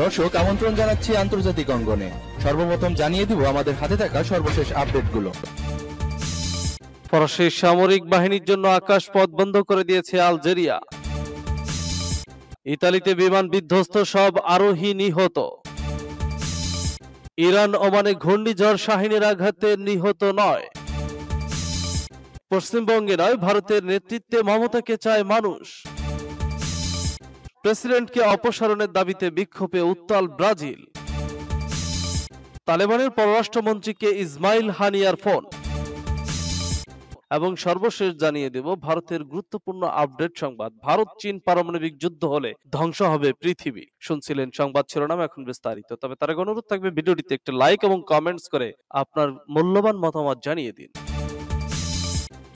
দর্শক আমন্ত্রণ জানাচ্ছি আন্তর্জাতিক অঙ্গনে সর্বপ্রথম জানিয়ে দিব আমাদের হাতে থাকা সর্বশেষ আপডেটগুলো ফরাসি সামরিক বাহিনীর জন্য আকাশ পথ বন্ধ করে দিয়েছে আলজেরিয়া ইতালিতে বিমান বিধ্বস্ত সব আরোহী নিহত ইরান ওমানে ঘূর্ণিঝড় শাহিনের আঘাতে নিহত নয় পশ্চিমবঙ্গে নয় ভারতের নেতৃত্বে মমতাকে চায় মানুষ প্রেসিডেন্টকে অপসারণের দাবিতে বিক্ষোভে উত্তাল ব্রাজিল তালেবানের পররাষ্ট্রমন্ত্রীকে ইসমাইল হানিয়ার ফোন এবং সর্বশেষ জানিয়ে দেব ভারতের গুরুত্বপূর্ণ আপডেট সংবাদ ভারত চীন পারমাণবিক যুদ্ধ হলে ধ্বংস হবে পৃথিবী শুনছিলেন সংবাদ শিরোনাম এখন বিস্তারিত তবে তার অনুরোধ থাকবে ভিডিওটিতে একটা লাইক এবং কমেন্টস করে আপনার মূল্যবান মতামত জানিয়ে দিন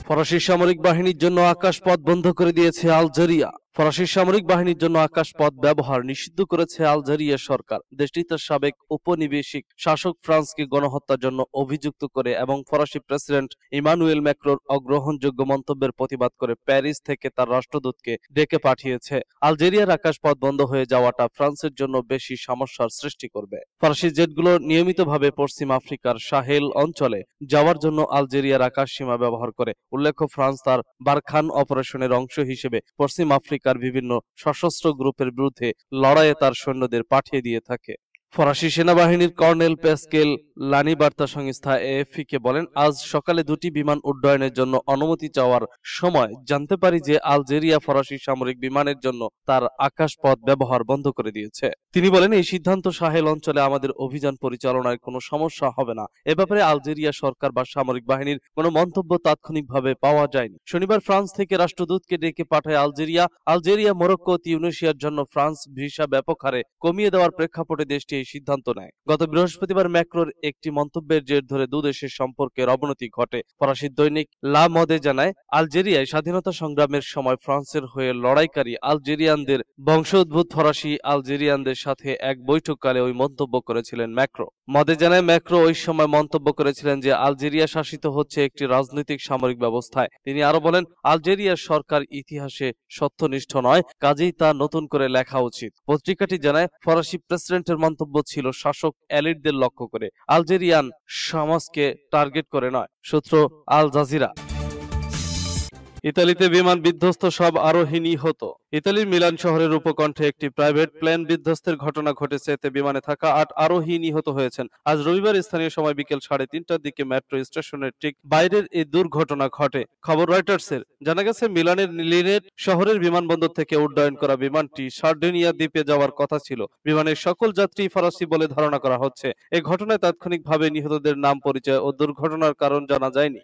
ফরাসি সামরিক বাহিনীর জন্য আকাশপথ বন্ধ করে দিয়েছে আলজেরিয়া ফরাসি সামরিক বাহিনীর জন্য আকাশপথ ব্যবহার নিষিদ্ধ করেছে আলজেরিয়া সরকার দেশটিতে সাবেক উপনিবেশিক শাসক ফ্রান্সকে গণহত্যার জন্য অভিযুক্ত করে এবং ফরাসি প্রেসিডেন্ট ইমানুয়েল ম্যাক্রোর অগ্রহণযোগ্য মন্তব্যের প্রতিবাদ করে প্যারিস থেকে তার রাষ্ট্রদূতকে ডেকে পাঠিয়েছে আলজেরিয়ার আকাশপথ বন্ধ হয়ে যাওয়াটা ফ্রান্সের জন্য বেশি সমস্যার সৃষ্টি করবে ফরাসি জেটগুলো নিয়মিতভাবে পশ্চিম আফ্রিকার সাহেল অঞ্চলে যাওয়ার জন্য আলজেরিয়ার আকাশ সীমা ব্যবহার করে উল্লেখ্য ফ্রান্স তার বারখান অপারেশনের অংশ হিসেবে পশ্চিম আফ্রিকা আফ্রিকার বিভিন্ন সশস্ত্র গ্রুপের বিরুদ্ধে লড়াইয়ে তার সৈন্যদের পাঠিয়ে দিয়ে থাকে ফরাসি সেনাবাহিনীর কর্নেল পেসকেল লানি বার্তা সংস্থা এএফি কে বলেন আজ সকালে দুটি বিমান উড্ডয়নের জন্য অনুমতি চাওয়ার সময় জানতে পারি যে আলজেরিয়া ফরাসি সামরিক বিমানের জন্য তার আকাশপথ ব্যবহার বন্ধ করে দিয়েছে তিনি বলেন এই সিদ্ধান্ত সাহেল অঞ্চলে আমাদের অভিযান পরিচালনায় কোনো সমস্যা হবে না এ ব্যাপারে আলজেরিয়া সরকার বা সামরিক বাহিনীর কোনো মন্তব্য তাৎক্ষণিকভাবে পাওয়া যায়নি শনিবার ফ্রান্স থেকে রাষ্ট্রদূতকে ডেকে পাঠায় আলজেরিয়া আলজেরিয়া মরক্কো তিউনেশিয়ার জন্য ফ্রান্স ভিসা ব্যাপক হারে কমিয়ে দেওয়ার প্রেক্ষাপটে দেশটি এই সিদ্ধান্ত নেয় গত বৃহস্পতিবার ম্যাক্রোর একটি মন্তব্যের জের ধরে দুদেশের সম্পর্কের অবনতি ঘটে ফরাসি দৈনিক লা মদে জানায় আলজেরিয়ায় স্বাধীনতা সংগ্রামের সময় ফ্রান্সের হয়ে লড়াইকারী আলজেরিয়ানদের বংশোদ্ভূত ফরাসি আলজেরিয়ানদের সাথে এক বৈঠককালে ওই মন্তব্য করেছিলেন ম্যাক্রো মদে জানায় ম্যাক্রো ওই সময় মন্তব্য করেছিলেন যে আলজেরিয়া শাসিত হচ্ছে একটি রাজনৈতিক সামরিক ব্যবস্থায় তিনি আরো বলেন আলজেরিয়ার সরকার ইতিহাসে সত্যনিষ্ঠ নয় কাজেই তা নতুন করে লেখা উচিত পত্রিকাটি জানায় ফরাসি প্রেসিডেন্টের মন্তব্য ছিল শাসক এলিটদের লক্ষ্য করে আলজেরিয়ান সমাজকে টার্গেট করে নয় সূত্র আল জাজিরা ইতালিতে বিমান বিধ্বস্ত সব আরোহী নিহত ইতালির মিলান শহরের উপকণ্ঠে একটি প্রাইভেট প্লেন বিধ্বস্তের ঘটনা ঘটেছে এতে বিমানে থাকা আট আরোহী নিহত হয়েছেন আজ রবিবার স্থানীয় সময় বিকেল সাড়ে তিনটার দিকে মেট্রো স্টেশনের ঠিক বাইরের এই দুর্ঘটনা ঘটে খবর রয়টার্সের জানা গেছে মিলানের লিনেট শহরের বিমানবন্দর থেকে উড্ডয়ন করা বিমানটি সার্ডেনিয়া দ্বীপে যাওয়ার কথা ছিল বিমানের সকল যাত্রী ফরাসি বলে ধারণা করা হচ্ছে এ ঘটনায় তাৎক্ষণিকভাবে নিহতদের নাম পরিচয় ও দুর্ঘটনার কারণ জানা যায়নি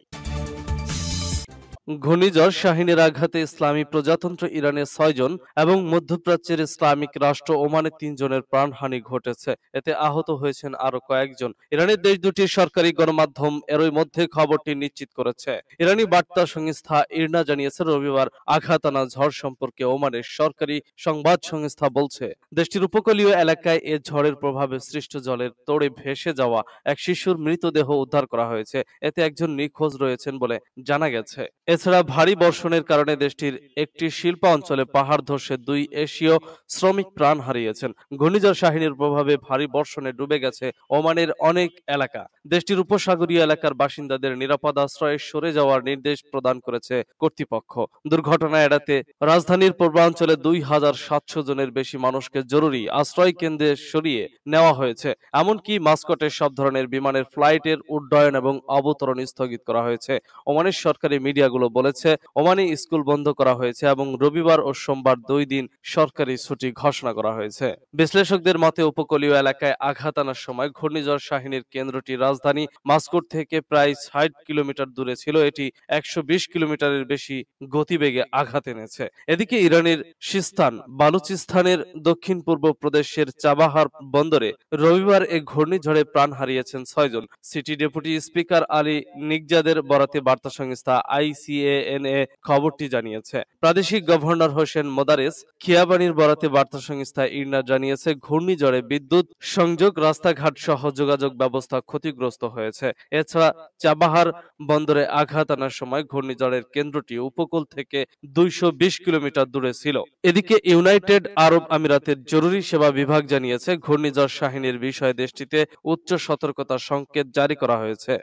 ঘূর্ণিঝড় শাহিনের আঘাতে ইসলামী প্রজাতন্ত্র ইরানের ছয়জন এবং মধ্যপ্রাচ্যের ইসলামিক রাষ্ট্র ওমানে তিনজনের প্রাণহানি ঘটেছে এতে আহত হয়েছেন আরো কয়েকজন ইরানের দেশ দুটির সরকারি গণমাধ্যম এরই মধ্যে খবরটি নিশ্চিত করেছে ইরানি বার্তা সংস্থা ইরনা জানিয়েছে রবিবার আঘাত আনা ঝড় সম্পর্কে ওমানের সরকারি সংবাদ সংস্থা বলছে দেশটির উপকূলীয় এলাকায় এ ঝড়ের প্রভাবে সৃষ্ট জলের তোড়ে ভেসে যাওয়া এক শিশুর মৃতদেহ উদ্ধার করা হয়েছে এতে একজন নিখোঁজ রয়েছেন বলে জানা গেছে এছাড়া ভারী বর্ষণের কারণে দেশটির একটি শিল্প অঞ্চলে পাহাড় ধসে দুই এশীয় শ্রমিক প্রাণ হারিয়েছেন ঘূর্ণিঝড় শাহিনীর প্রভাবে ভারী বর্ষণে ডুবে গেছে ওমানের অনেক এলাকা দেশটির উপসাগরীয় এলাকার বাসিন্দাদের নিরাপদ আশ্রয়ে সরে যাওয়ার নির্দেশ প্রদান করেছে কর্তৃপক্ষ দুর্ঘটনা এড়াতে রাজধানীর পূর্বাঞ্চলে দুই হাজার সাতশো জনের বেশি মানুষকে জরুরি আশ্রয় কেন্দ্রে সরিয়ে নেওয়া হয়েছে এমনকি মাস্কটের সব ধরনের বিমানের ফ্লাইটের উড্ডয়ন এবং অবতরণ স্থগিত করা হয়েছে ওমানের সরকারি মিডিয়াগুলো গুলো বলেছে ওমানি স্কুল বন্ধ করা হয়েছে এবং রবিবার ও সোমবার দুই দিন সরকারি ছুটি ঘোষণা করা হয়েছে বিশ্লেষকদের মতে উপকূলীয় এলাকায় আঘাত আনার সময় ঘূর্ণিঝড় শাহিনীর কেন্দ্রটি রাজধানী মাস্কুট থেকে প্রায় ষাট কিলোমিটার দূরে ছিল এটি একশো বিশ কিলোমিটারের বেশি গতিবেগে আঘাত এনেছে এদিকে ইরানের সিস্তান বালুচিস্তানের দক্ষিণ পূর্ব প্রদেশের চাবাহার বন্দরে রবিবার এক ঘূর্ণিঝড়ে প্রাণ হারিয়েছেন ছয়জন সিটি ডেপুটি স্পিকার আলী নিকজাদের বরাতে বার্তা সংস্থা আইসি সিএএনএ খবরটি জানিয়েছে প্রাদেশিক গভর্নর হোসেন মোদারেস খিয়াবাড়ির বরাতে বার্তা সংস্থা ইরনা জানিয়েছে ঘূর্ণিঝড়ে বিদ্যুৎ সংযোগ রাস্তাঘাট সহ যোগাযোগ ব্যবস্থা ক্ষতিগ্রস্ত হয়েছে এছাড়া চাবাহার বন্দরে আঘাত আনার সময় ঘূর্ণিঝড়ের কেন্দ্রটি উপকূল থেকে দুইশো কিলোমিটার দূরে ছিল এদিকে ইউনাইটেড আরব আমিরাতের জরুরি সেবা বিভাগ জানিয়েছে ঘূর্ণিঝড় শাহিনীর বিষয়ে দেশটিতে উচ্চ সতর্কতা সংকেত জারি করা হয়েছে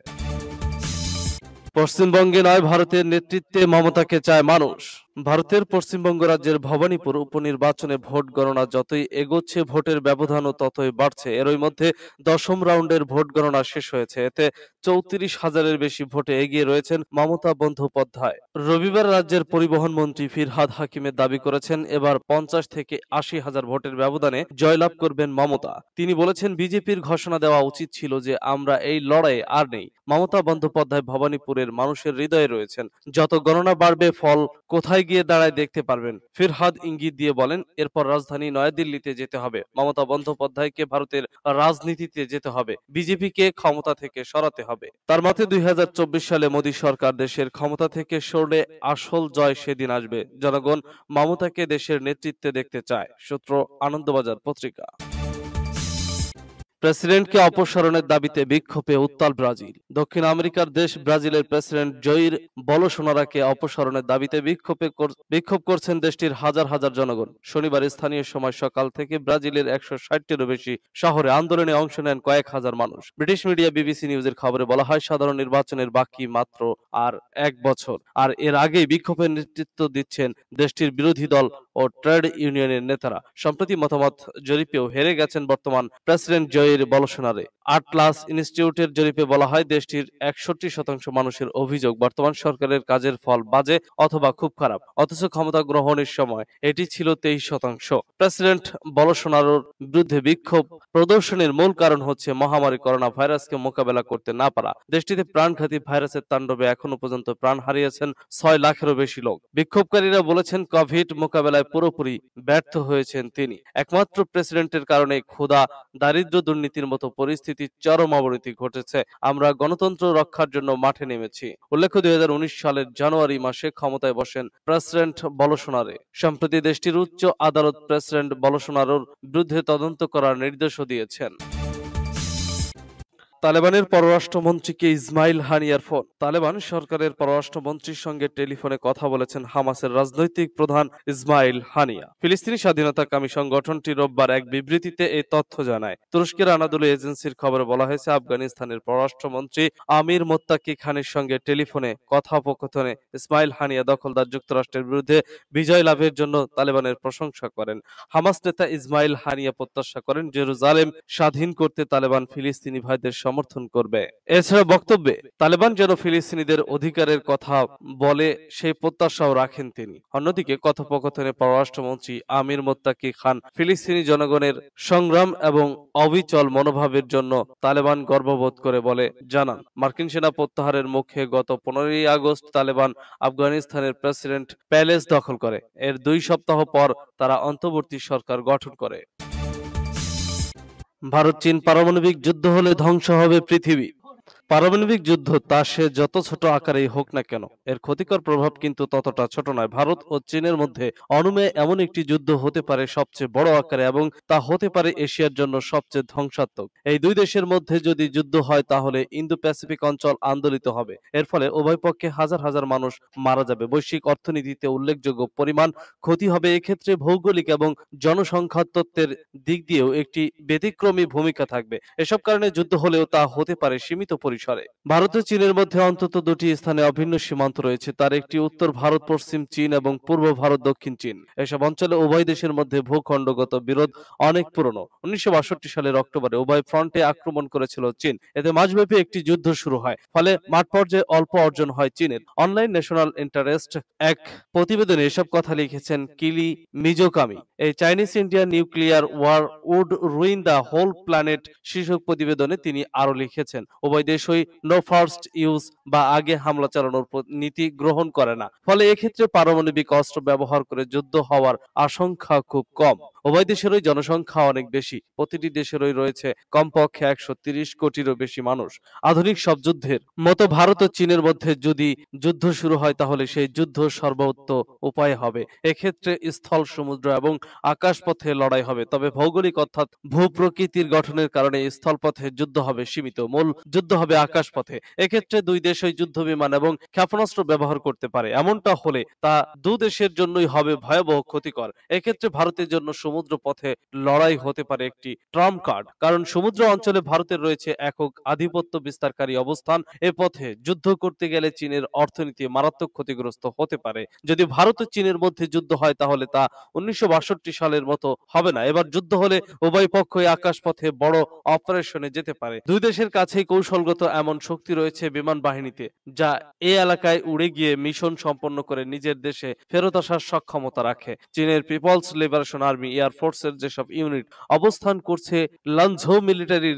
পশ্চিমবঙ্গে নয় ভারতের নেতৃত্বে মমতাকে চায় মানুষ ভারতের পশ্চিমবঙ্গ রাজ্যের ভবানীপুর উপনির্বাচনে ভোট গণনা যতই এগোচ্ছে ভোটের ব্যবধানও ততই বাড়ছে এরই মধ্যে দশম রাউন্ডের ভোট গণনা শেষ হয়েছে এতে চৌত্রিশ হাজারের বেশি ভোটে এগিয়ে রয়েছেন মমতা বন্দ্যোপাধ্যায় রবিবার রাজ্যের পরিবহন মন্ত্রী ফিরহাদ হাকিমের দাবি করেছেন এবার পঞ্চাশ থেকে আশি হাজার ভোটের ব্যবধানে জয়লাভ করবেন মমতা তিনি বলেছেন বিজেপির ঘোষণা দেওয়া উচিত ছিল যে আমরা এই লড়াই আর নেই মমতা বন্দ্যোপাধ্যায় ভবানীপুরের মানুষের হৃদয়ে রয়েছেন যত গণনা বাড়বে ফল কোথায় কোথায় গিয়ে দাঁড়ায় দেখতে পারবেন ফিরহাদ ইঙ্গিত দিয়ে বলেন এরপর রাজধানী নয়াদিল্লিতে যেতে হবে মমতা বন্দ্যোপাধ্যায়কে ভারতের রাজনীতিতে যেতে হবে বিজেপিকে ক্ষমতা থেকে সরাতে হবে তার মতে দুই সালে মোদী সরকার দেশের ক্ষমতা থেকে সরলে আসল জয় সেদিন আসবে জনগণ মমতাকে দেশের নেতৃত্বে দেখতে চায় সূত্র আনন্দবাজার পত্রিকা প্রেসিডেন্টকে অপসারণের দাবিতে বিক্ষোভে উত্তাল ব্রাজিল দক্ষিণ আমেরিকার দেশ ব্রাজিলের প্রেসিডেন্ট জয়ীর বলসোনারাকে অপসারণের দাবিতে বিক্ষোভে বিক্ষোভ করছেন দেশটির হাজার হাজার জনগণ শনিবার স্থানীয় সময় সকাল থেকে ব্রাজিলের একশো ষাটটিরও বেশি শহরে আন্দোলনে অংশ নেন কয়েক হাজার মানুষ ব্রিটিশ মিডিয়া বিবিসি নিউজের খবরে বলা হয় সাধারণ নির্বাচনের বাকি মাত্র আর এক বছর আর এর আগেই বিক্ষোভের নেতৃত্ব দিচ্ছেন দেশটির বিরোধী দল ও ট্রেড ইউনিয়নের নেতারা সম্প্রতি মতামত জরিপেও হেরে গেছেন বর্তমান প্রেসিডেন্ট জয়ী বলসোনারে আটলাস ইনস্টিটিউটের জরিপে বলা হয় দেশটির একষট্টি শতাংশ মানুষের অভিযোগ বর্তমান সরকারের কাজের ফল বাজে অথবা খুব খারাপ অথচ ক্ষমতা গ্রহণের সময় এটি ছিল তেইশ শতাংশ প্রেসিডেন্ট বলসোনারোর বিরুদ্ধে বিক্ষোভ প্রদর্শনের মূল কারণ হচ্ছে মহামারী করোনা ভাইরাসকে মোকাবেলা করতে না পারা দেশটিতে প্রাণঘাতী ভাইরাসের তাণ্ডবে এখনো পর্যন্ত প্রাণ হারিয়েছেন ছয় লাখেরও বেশি লোক বিক্ষোভকারীরা বলেছেন কোভিড মোকাবেলায় পুরোপুরি ব্যর্থ হয়েছেন তিনি একমাত্র প্রেসিডেন্টের কারণে ক্ষুধা দারিদ্র দুর্নীতির মতো পরিস্থিতি পরিস্থিতির চরম অবনতি ঘটেছে আমরা গণতন্ত্র রক্ষার জন্য মাঠে নেমেছি উল্লেখ্য দুই সালের জানুয়ারি মাসে ক্ষমতায় বসেন প্রেসিডেন্ট বলসোনারে সম্প্রতি দেশটির উচ্চ আদালত প্রেসিডেন্ট বলসোনারোর বিরুদ্ধে তদন্ত করার নির্দেশও দিয়েছেন তালেবানের পররাষ্ট্রমন্ত্রীকে ইসমাইল হানিয়ার ফোন তালেবান সরকারের পররাষ্ট্রমন্ত্রীর সঙ্গে টেলিফোনে কথা বলেছেন হামাসের রাজনৈতিক প্রধান ইসমাইল হানিয়া ফিলিস্তিনি স্বাধীনতাকামী সংগঠনটি রোববার এক বিবৃতিতে এই তথ্য জানায় তুরস্কের আনাদুল এজেন্সির খবরে বলা হয়েছে আফগানিস্তানের পররাষ্ট্রমন্ত্রী আমির মোত্তাকি খানের সঙ্গে টেলিফোনে কথোপকথনে ইসমাইল হানিয়া দখলদার যুক্তরাষ্ট্রের বিরুদ্ধে বিজয় লাভের জন্য তালেবানের প্রশংসা করেন হামাস নেতা ইসমাইল হানিয়া প্রত্যাশা করেন জেরুজালেম স্বাধীন করতে তালেবান ফিলিস্তিনি ভাইদের সমর্থন করবে এছাড়া বক্তব্যে তালেবান যেন ফিলিস্তিনিদের অধিকারের কথা বলে সেই প্রত্যাশাও রাখেন তিনি অন্যদিকে কথোপকথনে পররাষ্ট্রমন্ত্রী আমির মোত্তাকি খান ফিলিস্তিনি জনগণের সংগ্রাম এবং অবিচল মনোভাবের জন্য তালেবান গর্ববোধ করে বলে জানান মার্কিন সেনা প্রত্যাহারের মুখে গত পনেরোই আগস্ট তালেবান আফগানিস্তানের প্রেসিডেন্ট প্যালেস দখল করে এর দুই সপ্তাহ পর তারা অন্তর্বর্তী সরকার গঠন করে ভারত চীন পারমাণবিক যুদ্ধ হলে ধ্বংস হবে পৃথিবী পারমাণবিক যুদ্ধ তা সে যত ছোট আকারেই হোক না কেন এর ক্ষতিকর প্রভাব কিন্তু ততটা ছোট নয় ভারত ও চীনের মধ্যে অনুমে এমন একটি যুদ্ধ হতে পারে সবচেয়ে বড় আকারে এবং তা হতে পারে এশিয়ার জন্য সবচেয়ে ধ্বংসাত্মক এই দুই দেশের মধ্যে যদি যুদ্ধ হয় তাহলে ইন্দো প্যাসিফিক অঞ্চল আন্দোলিত হবে এর ফলে উভয় পক্ষে হাজার হাজার মানুষ মারা যাবে বৈশ্বিক অর্থনীতিতে উল্লেখযোগ্য পরিমাণ ক্ষতি হবে এক্ষেত্রে ভৌগোলিক এবং জনসংখ্যা তত্ত্বের দিক দিয়েও একটি ব্যতিক্রমী ভূমিকা থাকবে এসব কারণে যুদ্ধ হলেও তা হতে পারে সীমিত পরিমাণ পরিসরে ভারত ও চীনের মধ্যে অন্তত দুটি স্থানে অভিন্ন সীমান্ত রয়েছে তার একটি উত্তর ভারত পশ্চিম চীন এবং পূর্ব ভারত দক্ষিণ চীন এসব অঞ্চলে উভয় দেশের মধ্যে ভূখণ্ডগত বিরোধ অনেক পুরনো উনিশশো সালের অক্টোবরে উভয় ফ্রন্টে আক্রমণ করেছিল চীন এতে মাঝব্যাপী একটি যুদ্ধ শুরু হয় ফলে মাঠ পর্যায়ে অল্প অর্জন হয় চীনের অনলাইন ন্যাশনাল ইন্টারেস্ট এক প্রতিবেদনে এসব কথা লিখেছেন কিলি মিজোকামি এই Chinese India nuclear war would ruin the whole planet শীর্ষক প্রতিবেদনে তিনি আরও লিখেছেন উভয় দেশই নো ফার্স্ট ইউজ বা আগে হামলা চালানোর নীতি গ্রহণ করে না ফলে এক্ষেত্রে পারমাণবিক অস্ত্র ব্যবহার করে যুদ্ধ হওয়ার আশঙ্কা খুব কম উভয় দেশেরই জনসংখ্যা অনেক বেশি প্রতিটি দেশেরই রয়েছে কমপক্ষে একশো তিরিশ কোটিরও বেশি মানুষ আধুনিক সব যুদ্ধের মতো ভারত ও চীনের মধ্যে যদি যুদ্ধ শুরু হয় তাহলে সেই যুদ্ধ সর্বোত্ত উপায় হবে এক্ষেত্রে স্থল সমুদ্র এবং আকাশপথে লড়াই হবে তবে ভৌগোলিক অর্থাৎ ভূপ্রকৃতির গঠনের কারণে স্থলপথে যুদ্ধ হবে সীমিত মূল যুদ্ধ হবে আকাশপথে এক্ষেত্রে দুই দেশই যুদ্ধ বিমান এবং ক্ষেপণাস্ত্র ব্যবহার করতে পারে এমনটা হলে তা দু দেশের জন্যই হবে ভয়াবহ ক্ষতিকর এক্ষেত্রে ভারতের জন্য সমুদ্র পথে লড়াই হতে পারে একটি ট্রাম্প কার্ড কারণ সমুদ্র অঞ্চলে ভারতের রয়েছে একক আধিপত্য বিস্তারকারী অবস্থান এ পথে যুদ্ধ করতে গেলে চীনের অর্থনীতি মারাত্মক ক্ষতিগ্রস্ত হতে পারে যদি ভারত ও চীনের মধ্যে যুদ্ধ হয় তাহলে তা উনিশশো সালের মতো হবে না এবার যুদ্ধ হলে উভয় পক্ষই পথে বড় অপারেশনে যেতে পারে দুই দেশের কাছেই কৌশলগত এমন শক্তি রয়েছে বিমান বাহিনীতে যা এ এলাকায় উড়ে গিয়ে মিশন সম্পন্ন করে নিজের দেশে ফেরত আসার সক্ষমতা রাখে চীনের পিপলস লিবারেশন আর্মি এয়ারফোর্সের যেসব ইউনিট অবস্থান করছে মিলিটারি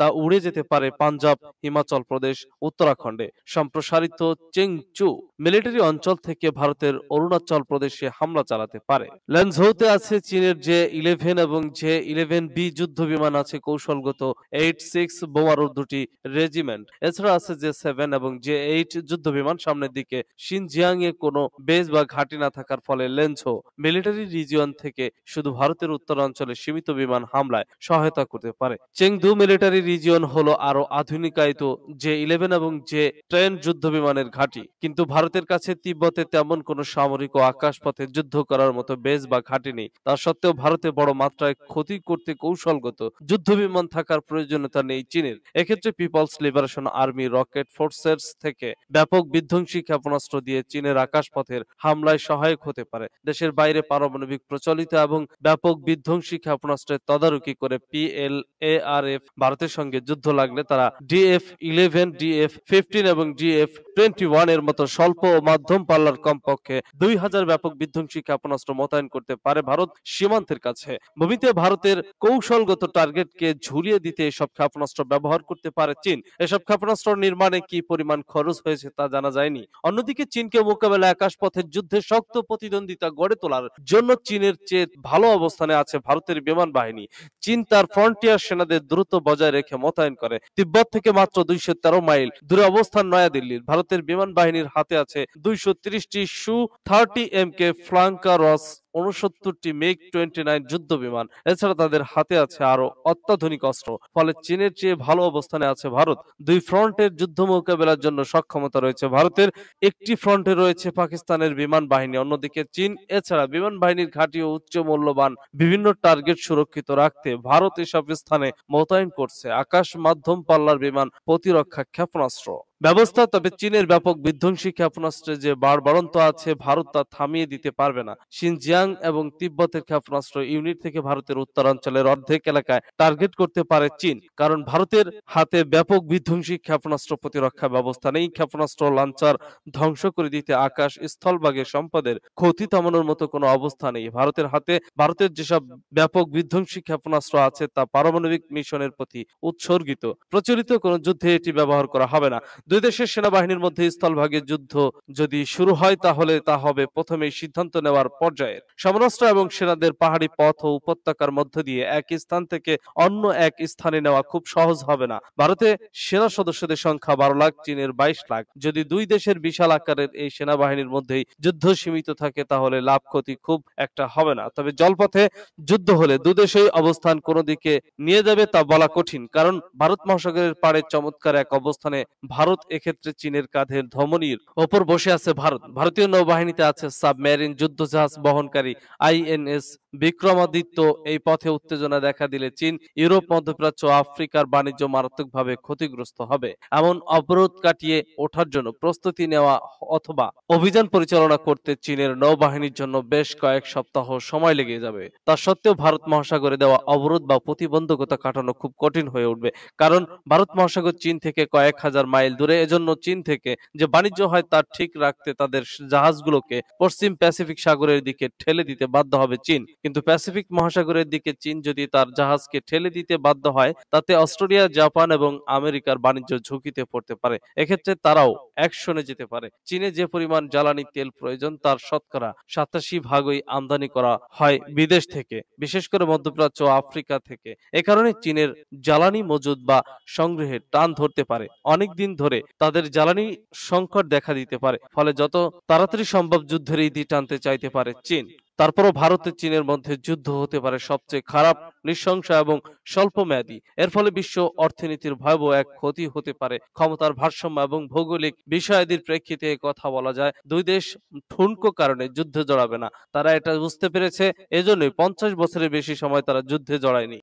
তা উড়ে যেতে পারে পাঞ্জাব হিমাচল প্রদেশ উত্তরাখণ্ডে সম্প্রসারিত চেংচু মিলিটারি অঞ্চল থেকে ভারতের অরুণাচল প্রদেশে হামলা চালাতে পারে ল্যান্ডঝৌতে আছে চীনের যে ইলেভেন এবং যে ইলেভেন বি যুদ্ধ বিমান আছে কৌশলগত এইট সিক্স বোমারুর দুটি রেজিমেন্ট এছাড়া আছে যে সেভেন এবং যে এইট যুদ্ধ বিমান সামনের দিকে সিনজিয়াং এ কোনো বেজ বা ঘাঁটি না থাকার ফলে লেনঝো মিলিটারি রিজিয়ন থেকে শুধু ভারতের উত্তরাঞ্চলে সীমিত বিমান হামলায় সহায়তা করতে পারে চেংদু মিলিটারি রিজিয়ন হলো আরো আধুনিকায়িত জে ইলেভেন এবং জে ট্রেন যুদ্ধ বিমানের ঘাঁটি কিন্তু ভারতের কাছে তিব্বতে তেমন কোন সামরিক ও আকাশপথে যুদ্ধ করার মতো বেজ বা ঘাঁটি নেই তা সত্ত্বেও ভারতে বড় মাত্রায় ক্ষতি করতে কৌশলগত যুদ্ধ বিমান থাকার প্রয়োজনীয়তা নেই চীনের এক্ষেত্রে People's Liberation Army Rocket Forces থেকে ব্যাপক বিধ্বংসী ক্ষেপণাস্ত্র দিয়ে চীনের আকাশপথের হামলায় সহায়ক হতে পারে দেশের বাইরে পারমাণবিক প্রচলিত এবং ব্যাপক বিধ্বংসী ক্ষেপণাস্ত্রের তদারকি করে পিএলএআরএফ ভারতের সঙ্গে যুদ্ধ লাগলে তারা ডিএফ ইলেভেন ডিএফ ফিফটিন এবং ডিএফ টোয়েন্টি ওয়ান এর মতো স্বল্প ও মাধ্যম পাল্লার কমপক্ষে দুই হাজার ব্যাপক বিধ্বংসী ক্ষেপণাস্ত্র মোতায়েন করতে পারে ভারত সীমান্তের কাছে ভূমিতে ভারতের কৌশলগত টার্গেটকে ঝুলিয়ে দিতে এসব ক্ষেপণাস্ত্র ব্যবহার করতে পারে চীন এসব ক্ষেপণাস্ত্র নির্মাণে কি পরিমাণ খরচ হয়েছে তা জানা যায়নি অন্যদিকে চীনকে মোকাবেলা আকাশপথের যুদ্ধে শক্ত প্রতিদ্বন্দ্বিতা গড়ে তোলার জন্য চীনের চেয়ে ভালো অবস্থানে আছে ভারতের বিমান বাহিনী চীন তার ফ্রন্টিয়ার সেনাদের দ্রুত বজায় রেখে মোতায়েন করে তিব্বত থেকে মাত্র দুইশো তেরো মাইল দূরে অবস্থান নয়াদিল্লির ভারতের বিমান বাহিনীর হাতে আছে দুইশো তিরিশটি Su thirty M K Flankers উনসত্তরটি মেক টোয়েন্টি নাইন যুদ্ধ বিমান এছাড়া তাদের হাতে আছে আরো অত্যাধুনিক অস্ত্র ফলে চীনের চেয়ে ভালো অবস্থানে আছে ভারত দুই ফ্রন্টের যুদ্ধ মোকাবেলার জন্য সক্ষমতা রয়েছে ভারতের একটি ফ্রন্টে রয়েছে পাকিস্তানের বিমান বাহিনী অন্যদিকে চীন এছাড়া বিমান বাহিনীর ঘাঁটি ও উচ্চ মূল্যবান বিভিন্ন টার্গেট সুরক্ষিত রাখতে ভারত এসব স্থানে মোতায়েন করছে আকাশ মাধ্যম পাল্লার বিমান প্রতিরক্ষা ক্ষেপণাস্ত্র ব্যবস্থা তবে চীনের ব্যাপক বিধ্বংসী ক্ষেপণাস্ত্রে যে বাড়বাড়ন্ত আছে ভারত তা থামিয়ে দিতে পারবে না সিনজিয়াং এবং তিব্বতের ক্ষেপণাস্ত্র ইউনিট থেকে ভারতের উত্তরাঞ্চলের অর্ধেক এলাকায় টার্গেট করতে পারে চীন কারণ ভারতের হাতে ব্যাপক বিধ্বংসী ক্ষেপণাস্ত্র প্রতিরক্ষা ব্যবস্থা নেই ক্ষেপণাস্ত্র লাঞ্চার ধ্বংস করে দিতে আকাশ স্থলভাগে সম্পদের ক্ষতি থামানোর মতো কোনো অবস্থা নেই ভারতের হাতে ভারতের যেসব ব্যাপক বিধ্বংসী ক্ষেপণাস্ত্র আছে তা পারমাণবিক মিশনের প্রতি উৎসর্গিত প্রচলিত কোনো যুদ্ধে এটি ব্যবহার করা হবে না দুই দেশের সেনাবাহিনীর মধ্যে স্থলভাগে যুদ্ধ যদি শুরু হয় তাহলে তা হবে প্রথমে সিদ্ধান্ত নেওয়ার পর্যায়ের সমরাস্ত্র এবং সেনাদের পাহাড়ি পথ ও উপত্যকার মধ্য দিয়ে এক স্থান থেকে অন্য এক স্থানে নেওয়া খুব সহজ হবে না ভারতে সেনা সদস্যদের সংখ্যা বারো লাখ চীনের বাইশ লাখ যদি দুই দেশের বিশাল আকারের এই সেনাবাহিনীর মধ্যেই যুদ্ধ সীমিত থাকে তাহলে লাভ ক্ষতি খুব একটা হবে না তবে জলপথে যুদ্ধ হলে দু দুদেশেই অবস্থান কোন দিকে নিয়ে যাবে তা বলা কঠিন কারণ ভারত মহাসাগরের পাড়ে চমৎকার এক অবস্থানে ভারত ভারত এক্ষেত্রে চীনের কাঁধে ধমনির ওপর বসে আছে ভারত ভারতীয় নৌবাহিনীতে আছে সাবমেরিন যুদ্ধজাহাজ বহনকারী আইএনএস বিক্রমাদিত্য এই পথে উত্তেজনা দেখা দিলে চীন ইউরোপ মধ্যপ্রাচ্য আফ্রিকার বাণিজ্য মারাত্মকভাবে ক্ষতিগ্রস্ত হবে এমন অবরোধ কাটিয়ে ওঠার জন্য প্রস্তুতি নেওয়া অথবা অভিযান পরিচালনা করতে চীনের নৌবাহিনীর জন্য বেশ কয়েক সপ্তাহ সময় লেগে যাবে তা সত্ত্বেও ভারত মহাসাগরে দেওয়া অবরোধ বা প্রতিবন্ধকতা কাটানো খুব কঠিন হয়ে উঠবে কারণ ভারত মহাসাগর চীন থেকে কয়েক হাজার মাইল দূরে এজন্য চীন থেকে যে বাণিজ্য হয় তা ঠিক রাখতে তাদের জাহাজগুলোকে পশ্চিম প্যাসিফিক সাগরের দিকে ঠেলে দিতে বাধ্য হবে চীন কিন্তু প্যাসিফিক মহাসাগরের দিকে চীন যদি তার জাহাজকে ঠেলে দিতে বাধ্য হয় তাতে অস্ট্রেলিয়া জাপান এবং আমেরিকার বাণিজ্য ঝুঁকিতে পড়তে পারে এক্ষেত্রে তারাও একশনে যেতে পারে চীনে যে পরিমাণ জ্বালানি তেল প্রয়োজন তার শতকরা সাতাশি ভাগই আমদানি করা হয় বিদেশ থেকে বিশেষ করে মধ্যপ্রাচ্য ও আফ্রিকা থেকে এ কারণে চীনের জ্বালানি মজুদ বা সংগ্রহে টান ধরতে পারে অনেকদিন ধরে করে তাদের জ্বালানি সংকট দেখা দিতে পারে ফলে যত তাড়াতাড়ি সম্ভব যুদ্ধের ইতি টানতে চাইতে পারে চীন তারপরও ভারতে চীনের মধ্যে যুদ্ধ হতে পারে সবচেয়ে খারাপ নিঃসংশয় এবং স্বল্প মেয়াদী এর ফলে বিশ্ব অর্থনীতির ভয়াবহ এক ক্ষতি হতে পারে ক্ষমতার ভারসাম্য এবং ভৌগোলিক বিষয়াদির প্রেক্ষিতে কথা বলা যায় দুই দেশ ঠুনকো কারণে যুদ্ধে জড়াবে না তারা এটা বুঝতে পেরেছে এজন্যই পঞ্চাশ বছরের বেশি সময় তারা যুদ্ধে জড়ায়নি